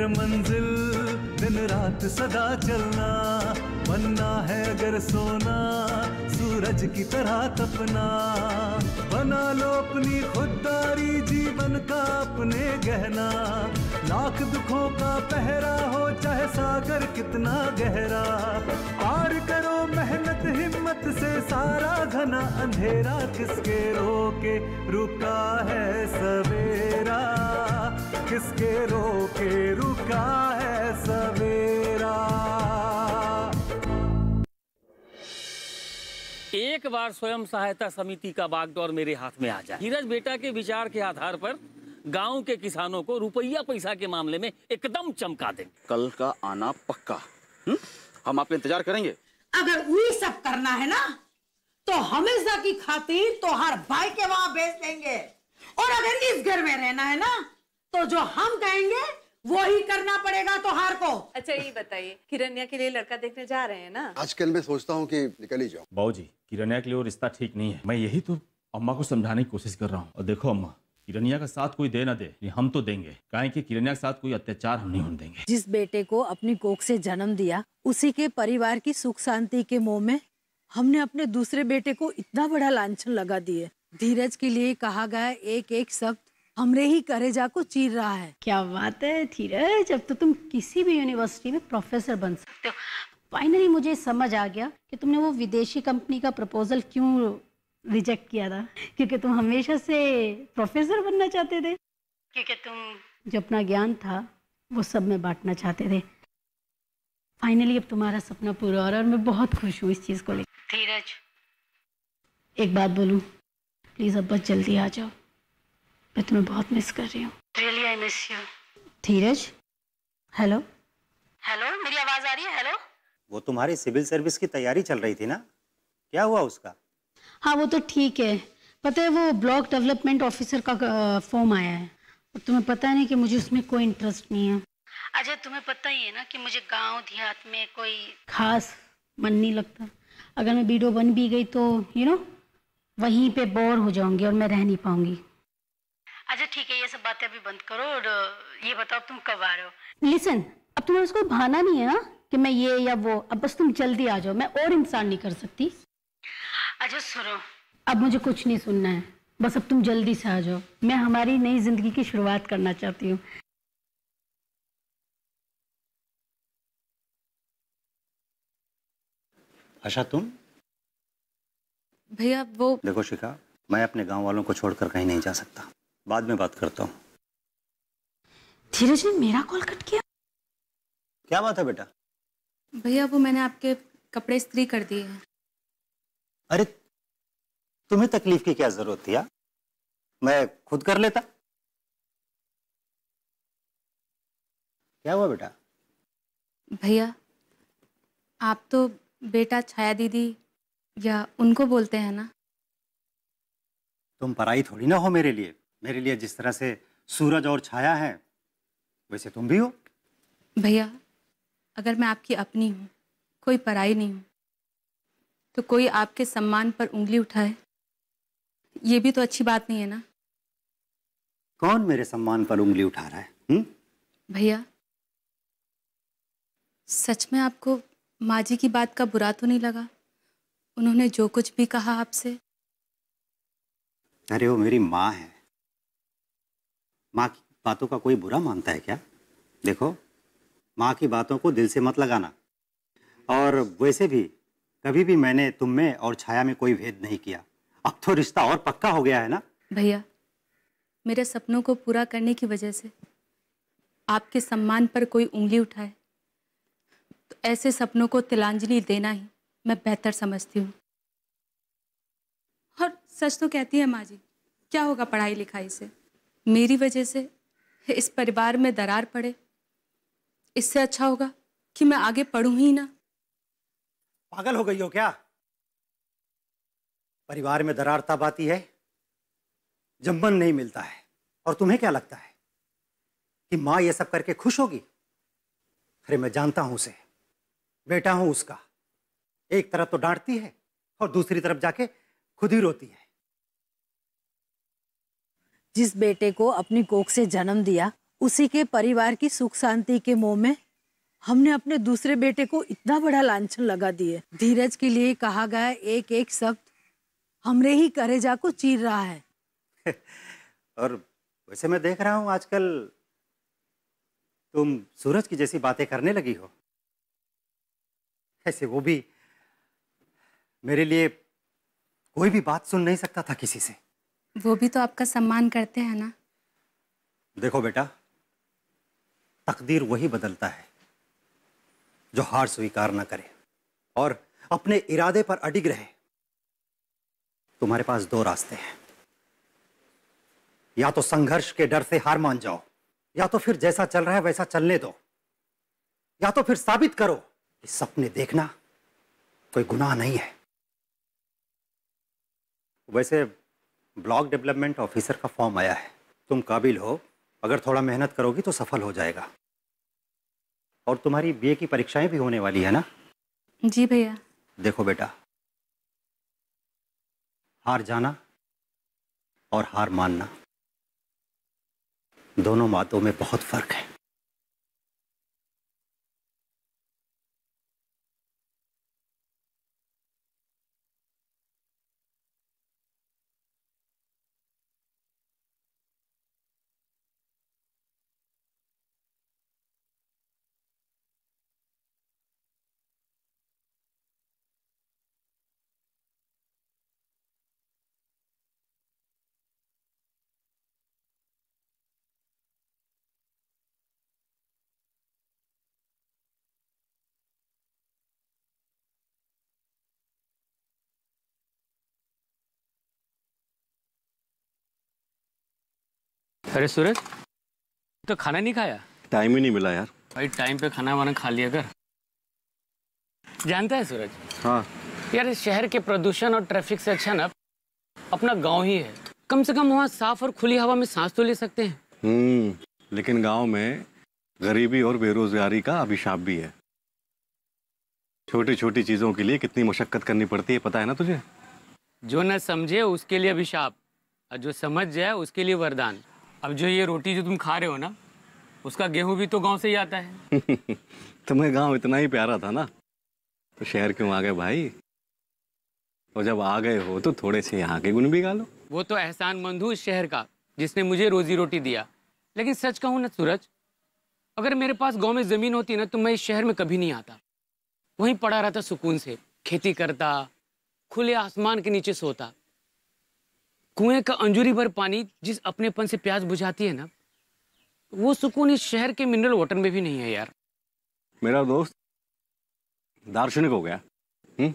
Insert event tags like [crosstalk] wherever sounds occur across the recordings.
अगर मंजिल दिन रात सदा चलना बनना है अगर सोना सूरज की तरह तपना बना लो अपनी खुददारी जीवन का अपने गहना लाख दुखों का पहरा हो चाहे सागर कितना गहरा पार करो मेहनत हिम्मत से सारा घना अंधेरा किसके रोके रुका है सवेरा किसके रोके रुका है सवेरा एक बार स्वयं सहायता समिति का बागडोर मेरे हाथ में आ जाए हीरज बेटा के विचार के आधार पर गांव के किसानों को रुपया पैसा के मामले में एकदम चमका दें कल का आना पक्का हम्म? हम आपका इंतजार करेंगे अगर वही सब करना है ना तो हमेशा की खातिर तो हर भाई के वहां भेज देंगे और अगर इस घर में रहना है ना तो जो हम कहेंगे वो ही करना पड़ेगा हार को अच्छा ये बताइए किरण्या के लिए लड़का देखने जा रहे हैं ना आजकल मैं सोचता हूँ कि निकल ही जाओ बाबू जी किरण्या के लिए रिश्ता ठीक नहीं है मैं यही तो अम्मा को समझाने की कोशिश कर रहा हूँ और देखो अम्मा किरणिया का साथ कोई दे ना दे हम तो देंगे काहे कि किरनिया के साथ कोई अत्याचार हम नहीं होने देंगे जिस बेटे को अपनी कोख से जन्म दिया उसी के परिवार की सुख शांति के मोह में हमने अपने दूसरे बेटे को इतना बड़ा लांछन लगा दिए धीरज के लिए कहा गया एक एक शब्द हमरे ही करेजा को चीर रहा है क्या बात है धीरज अब तो तुम किसी भी यूनिवर्सिटी में प्रोफेसर बन सकते हो फाइनली मुझे समझ आ गया कि तुमने वो विदेशी कंपनी का प्रपोजल क्यों रिजेक्ट किया था क्योंकि तुम हमेशा से प्रोफेसर बनना चाहते थे क्योंकि तुम जो अपना ज्ञान था वो सब में बांटना चाहते थे फाइनली अब तुम्हारा सपना पूरा हो रहा है और मैं बहुत खुश हूँ इस चीज़ को लेकर धीरज एक बात बोलूँ प्लीज़ अब बस जल्दी आ जाओ मैं तुम्हें बहुत मिस कर रही हूँ really I miss you Dheeraj hello hello मेरी आवाज आ रही है हेलो वो तुम्हारी सिविल सर्विस की तैयारी चल रही थी ना क्या हुआ उसका हाँ वो तो ठीक है पता है वो ब्लॉक डेवलपमेंट ऑफिसर का फॉर्म आया है और तुम्हें पता है नहीं कि मुझे उसमें कोई इंटरेस्ट नहीं है अजय अच्छा, तुम्हें पता ही है ना कि मुझे गांव देहात में कोई खास मन नहीं लगता अगर मैं बीडो बन भी गई तो यू you नो know, वहीं पे बोर हो जाऊंगी और मैं रह नहीं पाऊंगी अच्छा ठीक है ये सब बातें अभी बंद करो और ये बताओ तुम कब आ रहे हो लिसन अब तुम्हें उसको भाना नहीं है ना कि मैं ये या वो अब बस तुम जल्दी आ जाओ मैं और इंसान नहीं कर सकती अच्छा सुनो अब मुझे कुछ नहीं सुनना है बस अब तुम जल्दी से आ जाओ मैं हमारी नई जिंदगी की शुरुआत करना चाहती हूँ अच्छा तुम भैया वो देखो शिखा मैं अपने गांव वालों को छोड़कर कहीं नहीं जा सकता बाद में बात करता हूँ धीरज ने मेरा कॉल कट किया क्या बात है बेटा भैया वो मैंने आपके कपड़े स्त्री कर दिए हैं अरे तुम्हें तकलीफ की क्या जरूरत थी मैं खुद कर लेता क्या हुआ बेटा भैया आप तो बेटा छाया दीदी या उनको बोलते हैं ना तुम पराई थोड़ी ना हो मेरे लिए मेरे लिए जिस तरह से सूरज और छाया है वैसे तुम भी हो भैया अगर मैं आपकी अपनी हूँ कोई पराई नहीं हूँ तो कोई आपके सम्मान पर उंगली उठाए ये भी तो अच्छी बात नहीं है ना कौन मेरे सम्मान पर उंगली उठा रहा है हम्म? भैया सच में आपको माँ जी की बात का बुरा तो नहीं लगा उन्होंने जो कुछ भी कहा आपसे अरे वो मेरी माँ है माँ की बातों का कोई बुरा मानता है क्या देखो माँ की बातों को दिल से मत लगाना और वैसे भी कभी भी मैंने तुम में और छाया में कोई भेद नहीं किया अब तो रिश्ता और पक्का हो गया है ना भैया मेरे सपनों को पूरा करने की वजह से आपके सम्मान पर कोई उंगली उठाए तो ऐसे सपनों को तिलांजलि देना ही मैं बेहतर समझती हूँ और सच तो कहती है माँ जी क्या होगा पढ़ाई लिखाई से मेरी वजह से इस परिवार में दरार पड़े इससे अच्छा होगा कि मैं आगे पढ़ू ही ना पागल हो गई हो क्या परिवार में दरार तब आती है जब मन नहीं मिलता है और तुम्हें क्या लगता है कि माँ यह सब करके खुश होगी अरे मैं जानता हूं उसे बेटा हूं उसका एक तरफ तो डांटती है और दूसरी तरफ जाके खुद ही रोती है जिस बेटे को अपनी कोख से जन्म दिया उसी के परिवार की सुख शांति के मोह में हमने अपने दूसरे बेटे को इतना बड़ा लाछन लगा दिए धीरज के लिए कहा गया एक एक शब्द हमरे ही करेजा को चीर रहा है [laughs] और वैसे मैं देख रहा हूँ आजकल तुम सूरज की जैसी बातें करने लगी हो ऐसे वो भी मेरे लिए कोई भी बात सुन नहीं सकता था किसी से वो भी तो आपका सम्मान करते हैं ना देखो बेटा तकदीर वही बदलता है जो हार स्वीकार ना करे और अपने इरादे पर अडिग रहे तुम्हारे पास दो रास्ते हैं या तो संघर्ष के डर से हार मान जाओ या तो फिर जैसा चल रहा है वैसा चलने दो या तो फिर साबित करो कि सपने देखना कोई गुनाह नहीं है वैसे ब्लॉक डेवलपमेंट ऑफिसर का फॉर्म आया है तुम काबिल हो अगर थोड़ा मेहनत करोगी तो सफल हो जाएगा और तुम्हारी बीए की परीक्षाएं भी होने वाली है ना जी भैया देखो बेटा हार जाना और हार मानना दोनों बातों में बहुत फर्क है अरे सूरज तो खाना नहीं खाया टाइम ही नहीं मिला यार भाई टाइम पे खाना वाना खा लिया कर जानता है सूरज हाँ यार इस शहर के प्रदूषण और ट्रैफिक से अच्छा ना अपना गांव ही है कम से कम वहाँ साफ और खुली हवा में सांस तो ले सकते हैं हम्म लेकिन गांव में गरीबी और बेरोजगारी का अभिशाप भी है छोटी छोटी चीजों के लिए कितनी मशक्कत करनी पड़ती है पता है ना तुझे जो न समझे उसके लिए अभिशाप और जो समझ जाए उसके लिए वरदान अब जो ये रोटी जो तुम खा रहे हो ना उसका गेहूं भी तो गांव से ही आता है [laughs] तुम्हें गांव इतना ही प्यारा था ना तो शहर क्यों आ गए भाई और जब आ गए हो तो थोड़े से यहाँ के गुण भी गा लो वो तो एहसान मंद हूँ शहर का जिसने मुझे रोजी रोटी दिया लेकिन सच कहूँ ना सूरज अगर मेरे पास गांव में ज़मीन होती ना तो मैं इस शहर में कभी नहीं आता वहीं पड़ा रहता सुकून से खेती करता खुले आसमान के नीचे सोता कुएं का अंजूरी भर पानी जिस अपनेपन से प्यास बुझाती है ना वो सुकून इस शहर के मिनरल वाटर में भी नहीं है यार मेरा दोस्त दार्शनिक हो गया हुँ? हम्म?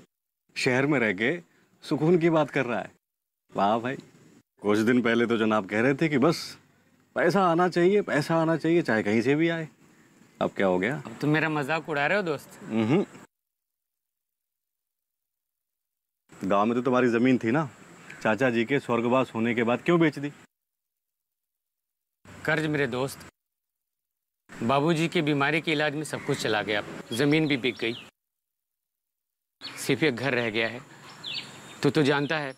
शहर में रह के सुकून की बात कर रहा है वाह भाई कुछ दिन पहले तो जनाब कह रहे थे कि बस पैसा आना चाहिए पैसा आना चाहिए चाहे कहीं से भी आए अब क्या हो गया अब तुम तो मेरा मजाक उड़ा रहे हो दोस्त हम्म। गांव में तो तुम्हारी जमीन थी ना चाचा जी के स्वर्गवास होने के बाद क्यों बेच दी कर्ज मेरे दोस्त बाबूजी की बीमारी के इलाज में सब कुछ चला गया जमीन भी बिक गई सिर्फ एक घर रह गया है तू तो जानता है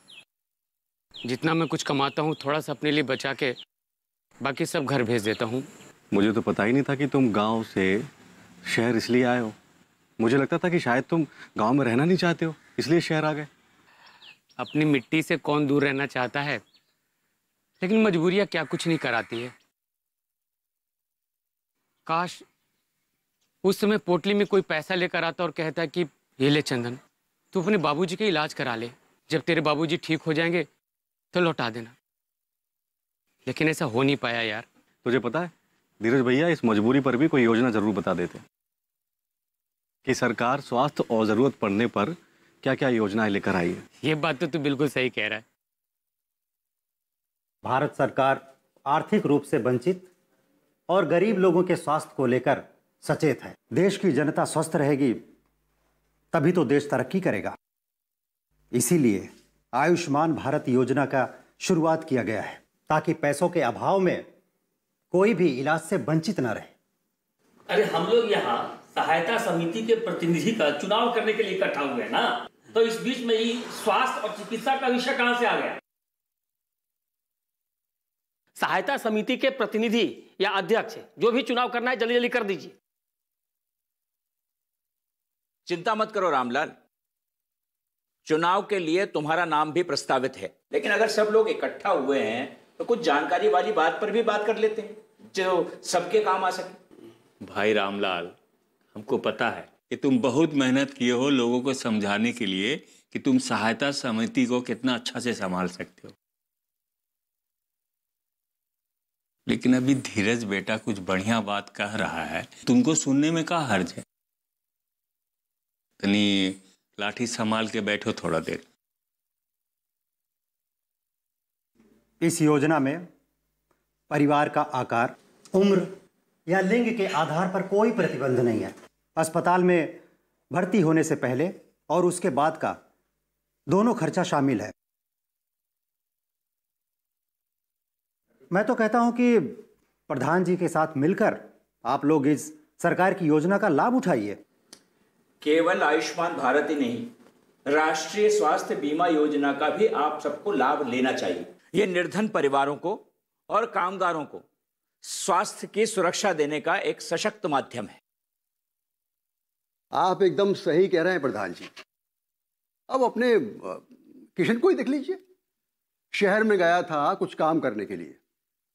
जितना मैं कुछ कमाता हूँ थोड़ा सा अपने लिए बचा के बाकी सब घर भेज देता हूँ मुझे तो पता ही नहीं था कि तुम गांव से शहर इसलिए आए हो मुझे लगता था कि शायद तुम गांव में रहना नहीं चाहते हो इसलिए शहर आ गए अपनी मिट्टी से कौन दूर रहना चाहता है लेकिन मजबूरियां क्या कुछ नहीं कराती है काश उस समय पोटली में कोई पैसा लेकर आता और कहता कि ये ले चंदन तू अपने बाबूजी का इलाज करा ले जब तेरे बाबूजी ठीक हो जाएंगे तो लौटा देना लेकिन ऐसा हो नहीं पाया यार तुझे पता है धीरज भैया इस मजबूरी पर भी कोई योजना जरूर बता देते कि सरकार स्वास्थ्य और जरूरत पड़ने पर क्या क्या योजनाएं लेकर आई है ये बात तो तू बिल्कुल सही कह रहा है भारत सरकार आर्थिक रूप से वंचित और गरीब लोगों के स्वास्थ्य को लेकर सचेत है देश की जनता स्वस्थ रहेगी तभी तो देश तरक्की करेगा इसीलिए आयुष्मान भारत योजना का शुरुआत किया गया है ताकि पैसों के अभाव में कोई भी इलाज से वंचित न रहे अरे हम लोग यहाँ सहायता समिति के प्रतिनिधि का चुनाव करने के लिए इकट्ठा हुए ना तो इस बीच में ही स्वास्थ्य और चिकित्सा का विषय कहां से आ गया सहायता समिति के प्रतिनिधि या अध्यक्ष जो भी चुनाव करना है जल्दी जल्दी कर दीजिए चिंता मत करो रामलाल चुनाव के लिए तुम्हारा नाम भी प्रस्तावित है लेकिन अगर सब लोग इकट्ठा हुए हैं तो कुछ जानकारी वाली बात पर भी बात कर लेते हैं जो सबके काम आ सके भाई रामलाल हमको पता है कि तुम बहुत मेहनत किए हो लोगों को समझाने के लिए कि तुम सहायता समिति को कितना अच्छा से संभाल सकते हो लेकिन अभी धीरज बेटा कुछ बढ़िया बात कह रहा है तुमको सुनने में क्या हर्ज है इतनी लाठी संभाल के बैठो थोड़ा देर इस योजना में परिवार का आकार उम्र या लिंग के आधार पर कोई प्रतिबंध नहीं है अस्पताल में भर्ती होने से पहले और उसके बाद का दोनों खर्चा शामिल है मैं तो कहता हूं कि प्रधान जी के साथ मिलकर आप लोग इस सरकार की योजना का लाभ उठाइए केवल आयुष्मान भारत ही नहीं राष्ट्रीय स्वास्थ्य बीमा योजना का भी आप सबको लाभ लेना चाहिए ये निर्धन परिवारों को और कामगारों को स्वास्थ्य की सुरक्षा देने का एक सशक्त माध्यम है आप एकदम सही कह रहे हैं प्रधान जी अब अपने किशन को ही देख लीजिए शहर में गया था कुछ काम करने के लिए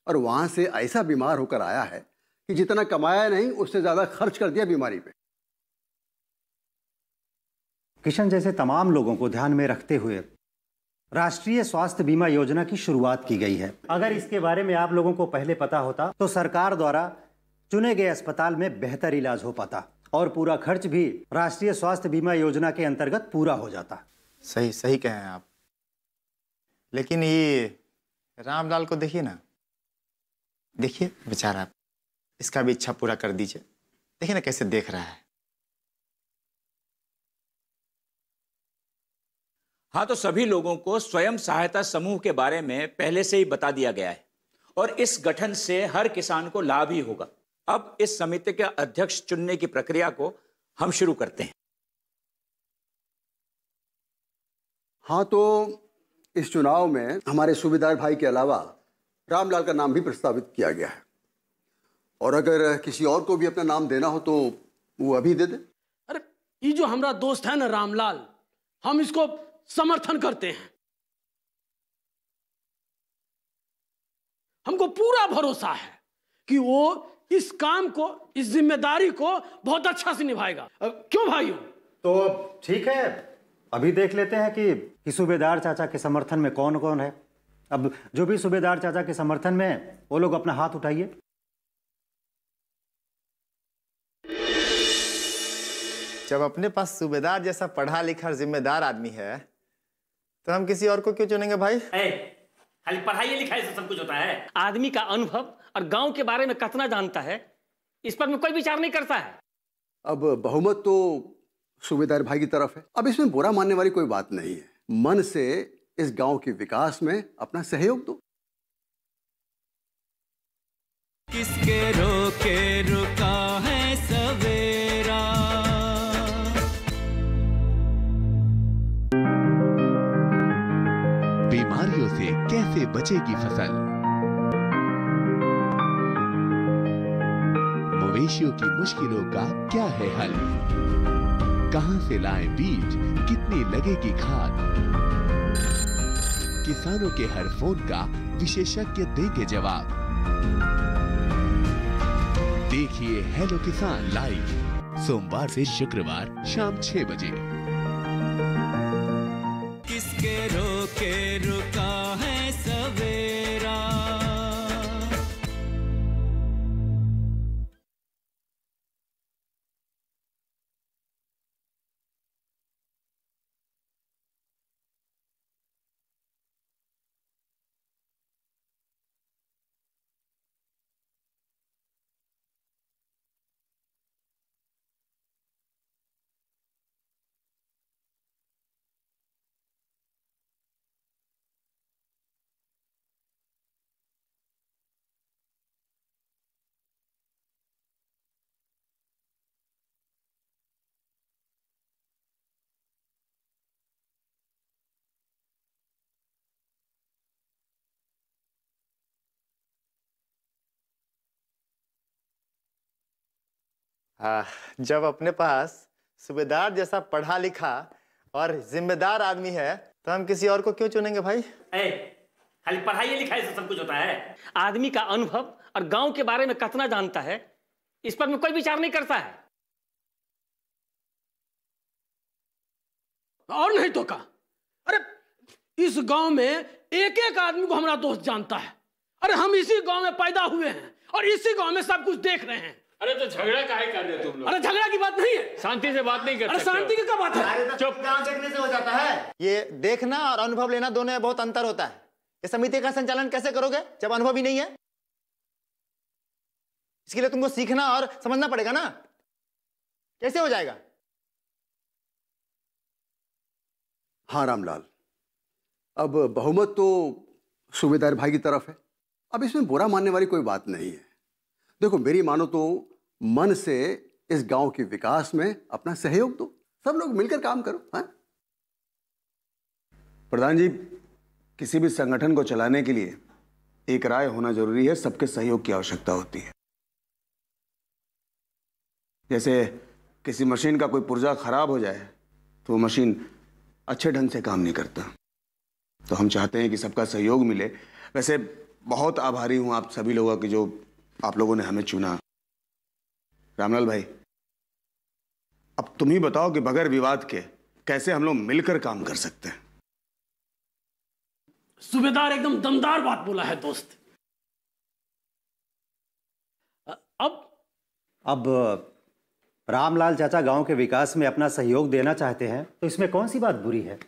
और वहां से ऐसा बीमार होकर आया है कि जितना कमाया नहीं उससे ज़्यादा खर्च कर दिया बीमारी पे किशन जैसे तमाम लोगों को ध्यान में रखते हुए राष्ट्रीय स्वास्थ्य बीमा योजना की शुरुआत की गई है अगर इसके बारे में आप लोगों को पहले पता होता तो सरकार द्वारा चुने गए अस्पताल में बेहतर इलाज हो पाता और पूरा खर्च भी राष्ट्रीय स्वास्थ्य बीमा योजना के अंतर्गत पूरा हो जाता सही सही कहें आप लेकिन ये रामलाल को देखिए ना देखिए बेचारा इसका भी इच्छा पूरा कर दीजिए देखिए ना कैसे देख रहा है हाँ तो सभी लोगों को स्वयं सहायता समूह के बारे में पहले से ही बता दिया गया है और इस गठन से हर किसान को लाभ ही होगा अब इस समिति के अध्यक्ष चुनने की प्रक्रिया को हम शुरू करते हैं हाँ तो इस चुनाव में हमारे सूबेदार भाई के अलावा रामलाल का नाम भी प्रस्तावित किया गया है और अगर किसी और को भी अपना नाम देना हो तो वो अभी दे दे अरे ये जो हमारा दोस्त है ना रामलाल हम इसको समर्थन करते हैं हमको पूरा भरोसा है कि वो इस काम को इस जिम्मेदारी को बहुत अच्छा से निभाएगा क्यों भाइयों तो ठीक है अभी देख लेते हैं कि, कि सूबेदार चाचा के समर्थन में कौन कौन है अब जो भी सूबेदार चाचा के समर्थन में वो लोग अपना हाथ उठाइए जब अपने पास सूबेदार जैसा पढ़ा लिखा और जिम्मेदार आदमी है तो हम किसी और को क्यों चुनेंगे भाई ए, खाली पढ़ाई लिखाई से सब कुछ होता है आदमी का अनुभव और गांव के बारे में कतना जानता है इस पर मैं कोई विचार नहीं करता है अब बहुमत तो सूबेदार भाई की तरफ है अब इसमें बुरा मानने वाली कोई बात नहीं है मन से इस गांव के विकास में अपना सहयोग दो किसके रोके रुका है सवेरा बीमारियों से कैसे बचेगी फसल मवेशियों की मुश्किलों का क्या है हल कहां से लाएं बीज कितनी लगेगी खाद किसानों के हर फोन का विशेषज्ञ देंगे जवाब देखिए हेलो किसान लाइव सोमवार से शुक्रवार शाम छह बजे हाँ, जब अपने पास सुबेदार जैसा पढ़ा लिखा और जिम्मेदार आदमी है तो हम किसी और को क्यों चुनेंगे भाई ए, खाली पढ़ाई लिखाई से सब कुछ होता है आदमी का अनुभव और गांव के बारे में कितना जानता है इस पर मैं कोई विचार नहीं करता है और नहीं तो का अरे इस गांव में एक एक आदमी को हमारा दोस्त जानता है अरे हम इसी गांव में पैदा हुए हैं और इसी गांव में सब कुछ देख रहे हैं अरे तो झगड़ा काहे कर रहे तुम लोग अरे झगड़ा की बात नहीं है शांति से बात नहीं कर अरे शांति की क्या बात है तो चुप चकने से हो जाता है ये देखना और अनुभव लेना दोनों में बहुत अंतर होता है ये समिति का संचालन कैसे करोगे जब अनुभव ही नहीं है इसके लिए तुमको सीखना और समझना पड़ेगा ना कैसे हो जाएगा हाँ रामलाल अब बहुमत तो सूबेदार भाई की तरफ है अब इसमें बुरा मानने वाली कोई बात नहीं है देखो मेरी मानो तो मन से इस गांव के विकास में अपना सहयोग दो सब लोग मिलकर काम करो हाँ प्रधान जी किसी भी संगठन को चलाने के लिए एक राय होना जरूरी है सबके सहयोग की आवश्यकता होती है जैसे किसी मशीन का कोई पुर्जा खराब हो जाए तो वो मशीन अच्छे ढंग से काम नहीं करता तो हम चाहते हैं कि सबका सहयोग मिले वैसे बहुत आभारी हूं आप सभी लोगों की जो आप लोगों ने हमें चुना रामलाल भाई अब तुम ही बताओ कि बगैर विवाद के कैसे हम लोग मिलकर काम कर सकते हैं सुबेदार एकदम दमदार बात बोला है दोस्त अब अब रामलाल चाचा गांव के विकास में अपना सहयोग देना चाहते हैं तो इसमें कौन सी बात बुरी है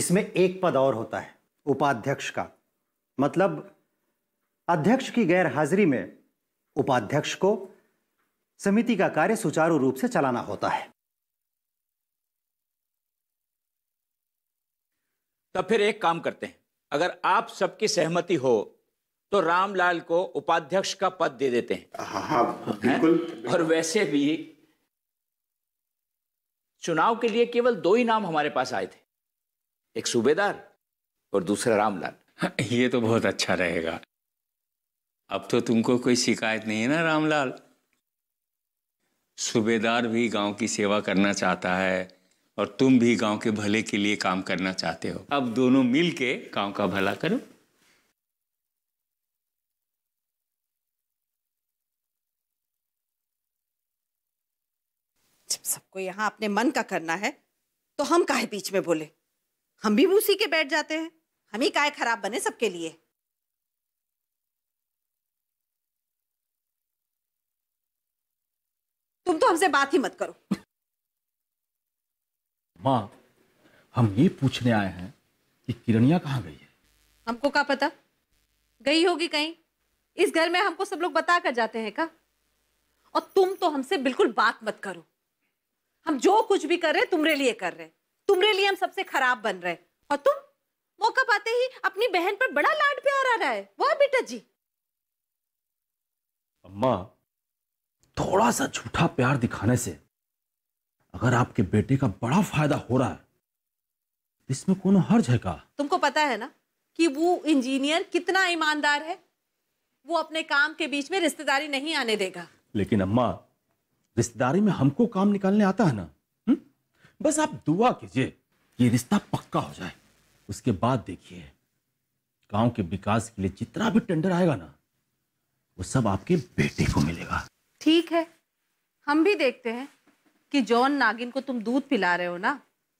इसमें एक पद और होता है उपाध्यक्ष का मतलब अध्यक्ष की गैर हाजिरी में उपाध्यक्ष को समिति का कार्य सुचारू रूप से चलाना होता है तब फिर एक काम करते हैं अगर आप सबकी सहमति हो तो रामलाल को उपाध्यक्ष का पद दे देते हैं हाँ, हाँ, हाँ बिल्कुल है? और वैसे भी चुनाव के लिए केवल दो ही नाम हमारे पास आए थे एक सूबेदार और दूसरा रामलाल ये तो बहुत अच्छा रहेगा अब तो तुमको कोई शिकायत नहीं है ना रामलाल सूबेदार भी गांव की सेवा करना चाहता है और तुम भी गांव के भले के लिए काम करना चाहते हो अब दोनों मिल के गाँव का भला करो जब सबको यहाँ अपने मन का करना है तो हम काहे बीच में बोले हम भी उसी के बैठ जाते हैं हम ही काहे खराब बने सबके लिए तुम तो हमसे बात ही मत करो माँ हम ये पूछने आए हैं कि किरणिया कहाँ गई है हमको क्या पता गई होगी कहीं इस घर में हमको सब लोग बता कर जाते हैं का और तुम तो हमसे बिल्कुल बात मत करो हम जो कुछ भी कर रहे तुम्हारे लिए कर रहे तुम्हारे लिए हम सबसे खराब बन रहे और तुम मौका पाते ही अपनी बहन पर बड़ा लाड प्यार आ रहा है वह बेटा जी अम्मा थोड़ा सा झूठा प्यार दिखाने से अगर आपके बेटे का बड़ा फायदा हो रहा है इसमें कोनो हर्ज है का तुमको पता है ना कि वो इंजीनियर कितना ईमानदार है वो अपने काम के बीच में रिश्तेदारी नहीं आने देगा लेकिन अम्मा रिश्तेदारी में हमको काम निकालने आता है ना हु? हम्म? बस आप दुआ कीजिए ये रिश्ता पक्का हो जाए उसके बाद देखिए गांव के विकास के लिए जितना भी टेंडर आएगा ना वो सब आपके बेटे को मिलेगा ठीक है हम भी देखते हैं कि जॉन नागिन को तुम दूध पिला रहे हो ना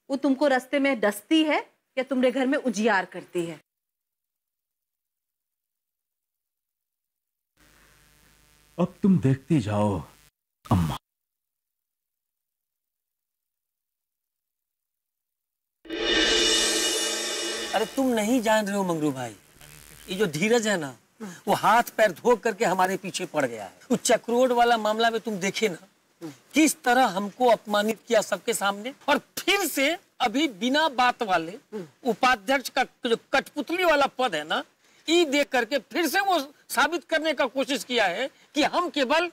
वो तुमको रस्ते में डसती है या तुम्हारे घर में उजियार करती है अब तुम देखती जाओ अम्मा अरे तुम नहीं जान रहे हो मंगरू भाई ये जो धीरज है ना वो हाथ पैर धो करके हमारे पीछे पड़ गया है उस चक्रोड वाला मामला में तुम देखे ना किस तरह हमको अपमानित किया सबके सामने और फिर से अभी बिना बात वाले उपाध्यक्ष का कठपुतली वाला पद है ना ई देख करके फिर से वो साबित करने का कोशिश किया है कि हम केवल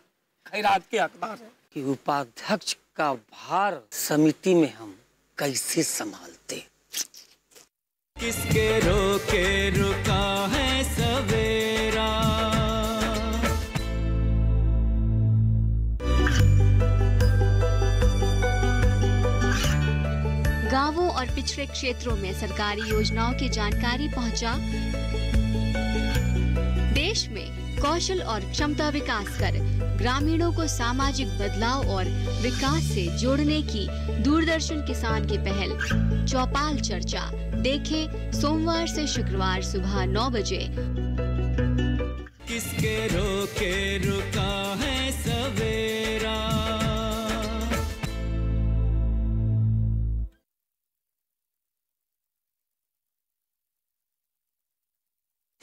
खैरात के अखबार हैं कि उपाध्यक्ष का भार समिति में हम कैसे संभालते किसके रोके रो पिछड़े क्षेत्रों में सरकारी योजनाओं की जानकारी पहुंचा, देश में कौशल और क्षमता विकास कर ग्रामीणों को सामाजिक बदलाव और विकास से जोड़ने की दूरदर्शन किसान की पहल चौपाल चर्चा देखें सोमवार से शुक्रवार सुबह नौ बजे किसके रोके रो...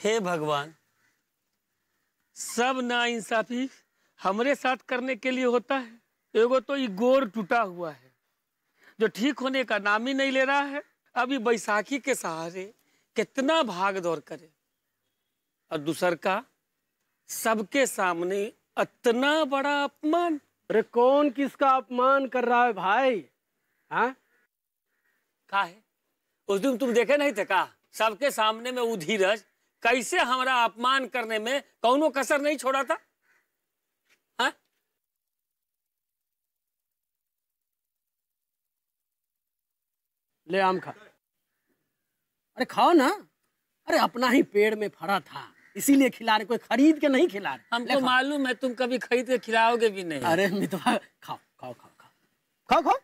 हे भगवान सब ना इंसाफी हमारे साथ करने के लिए होता है एगो तो ये गोर टूटा हुआ है जो ठीक होने का नाम ही नहीं ले रहा है अभी बैसाखी के सहारे कितना भाग दौड़ करे और दूसर का सबके सामने इतना बड़ा अपमान अरे कौन किसका अपमान कर रहा है भाई हाँ? का है उस दिन तुम देखे नहीं थे का सबके सामने में उधीरज कैसे हमारा अपमान करने में कौनो कसर नहीं छोड़ा था हा? ले आम खा अरे खाओ ना अरे अपना ही पेड़ में फरा था इसीलिए खिला रहे कोई खरीद के नहीं खिला रहे हमको मालूम है तुम कभी खरीद के खिलाओगे भी नहीं अरे मितवा तो खाओ खाओ खाओ खाओ खाओ खाओ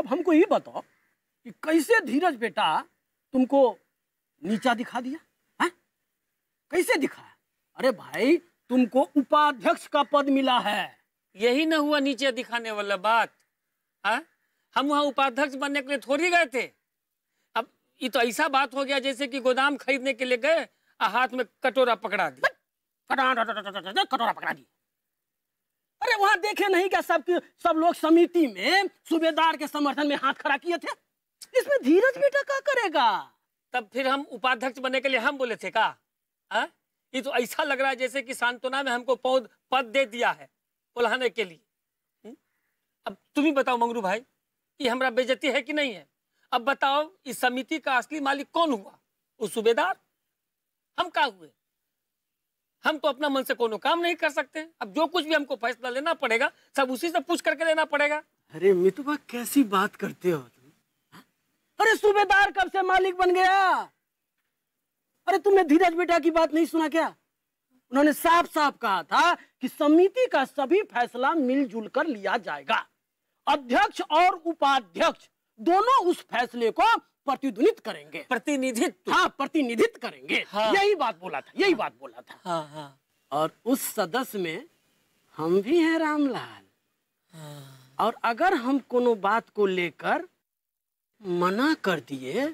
अब हमको ये बताओ कि कैसे धीरज बेटा तुमको नीचा दिखा दिया है कैसे दिखा अरे भाई तुमको उपाध्यक्ष का पद मिला है यही ना हुआ नीचे दिखाने वाला बात है हम वहां उपाध्यक्ष बनने के लिए थोड़ी गए थे अब ये तो ऐसा बात हो गया जैसे कि गोदाम खरीदने के लिए गए और हाथ में कटोरा पकड़ा दिया कटोरा पकड़ा दी अरे वहां देखे नहीं क्या सब सब लोग समिति में सूबेदार के समर्थन में हाथ खड़ा किए थे इसमें धीरज बेटा क्या करेगा तब फिर हम उपाध्यक्ष बनने के लिए हम बोले थे का हाँ? ये तो ऐसा लग रहा है जैसे कि सांत्वना में हमको पौध पद दे दिया है बुलाने के लिए हम्म? अब तुम ही बताओ मंगरू भाई कि हमारा बेजती है कि नहीं है अब बताओ इस समिति का असली मालिक कौन हुआ वो सूबेदार हम क्या हुए हम तो अपना मन से कोनो काम नहीं कर सकते अब जो कुछ भी हमको फैसला लेना पड़ेगा सब उसी से पूछ करके लेना पड़ेगा अरे मितुबा कैसी बात करते हो अरे सूबेदार कब से मालिक बन गया अरे तुमने धीरज बेटा की बात नहीं सुना क्या उन्होंने साफ साफ कहा था कि समिति का सभी फैसला मिलजुल कर लिया जाएगा अध्यक्ष और उपाध्यक्ष दोनों उस फैसले को प्रतिध्वनित करेंगे प्रतिनिधित्व हाँ प्रतिनिधित्व करेंगे हाँ। यही बात बोला था यही हाँ। बात बोला था हाँ, हाँ। और उस सदस्य में हम भी हैं रामलाल हाँ। और अगर हम कोनो बात को लेकर मना कर दिए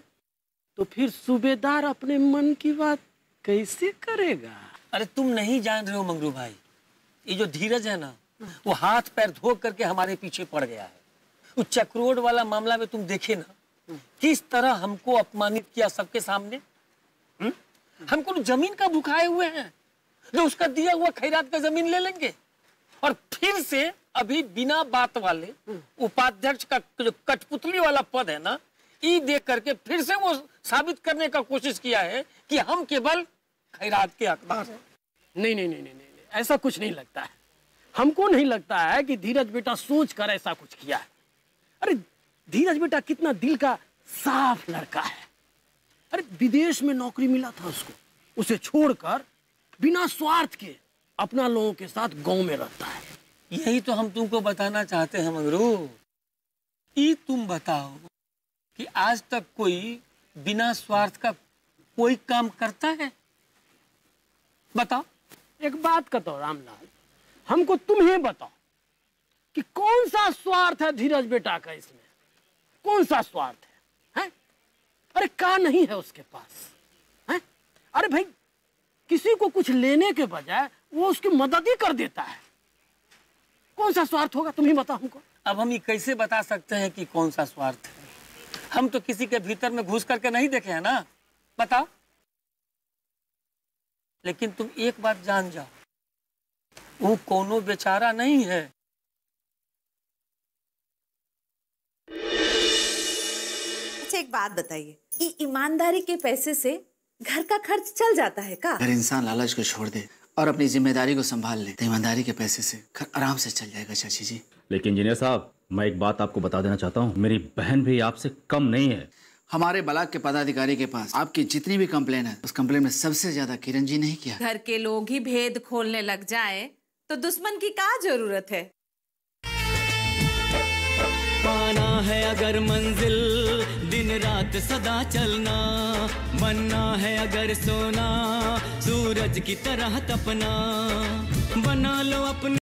तो फिर सूबेदार अपने मन की बात कैसे करेगा अरे तुम नहीं जान रहे हो मंगरू भाई ये जो धीरज है ना वो हाथ पैर धो करके हमारे पीछे पड़ गया है उस चक्रोड वाला मामला में तुम देखे ना किस तरह हमको अपमानित किया सबके सामने हम्म? हमको तो जमीन का भुखाए हुए हैं जो उसका दिया हुआ खैरात का जमीन ले लेंगे और फिर से अभी बिना बात वाले हम्म। उपाध्यक्ष का कठपुतली वाला पद है ना ई देख करके फिर से वो साबित करने का कोशिश किया है कि हम केवल खैरात के अखबार हैं नहीं नहीं नहीं नहीं नहीं ऐसा कुछ नहीं लगता है हमको नहीं लगता है कि धीरज बेटा सोच कर ऐसा कुछ किया है अरे धीरज बेटा कितना दिल का साफ लड़का है अरे विदेश में नौकरी मिला था उसको उसे छोड़कर बिना स्वार्थ के अपना लोगों के साथ गांव में रहता है यही तो हम तुमको बताना चाहते हैं मंगरू ई तुम बताओ कि आज तक कोई बिना स्वार्थ का कोई काम करता है बताओ एक बात कहो रामलाल हमको तुम्हें बताओ कि कौन सा स्वार्थ है धीरज बेटा का इसमें कौन सा स्वार्थ है, है? अरे का नहीं है उसके पास है? अरे भाई किसी को कुछ लेने के बजाय वो उसकी मदद ही कर देता है कौन सा स्वार्थ होगा तुम ही बताओ हमको अब हम ये कैसे बता सकते हैं कि कौन सा स्वार्थ है हम तो किसी के भीतर में घुस करके नहीं देखे हैं ना बताओ लेकिन तुम एक बात जान जाओ वो कोनो बेचारा नहीं है अच्छा एक बात बताइए कि ईमानदारी के पैसे से घर का खर्च चल जाता है का अगर इंसान लालच को छोड़ दे और अपनी जिम्मेदारी को संभाल लें ईमानदारी के पैसे से घर आराम से चल जाएगा चाची जी लेकिन इंजीनियर साहब मैं एक बात आपको बता देना चाहता हूँ मेरी बहन भी आपसे कम नहीं है हमारे बलाक के पदाधिकारी के पास आपकी जितनी भी कम्प्लेन है उस कम्प्लेन में सबसे ज्यादा किरण जी नहीं किया घर के लोग ही भेद खोलने लग जाए तो दुश्मन की क्या जरूरत है पाना है अगर मंजिल रात सदा चलना बनना है अगर सोना सूरज की तरह तपना बना लो अपने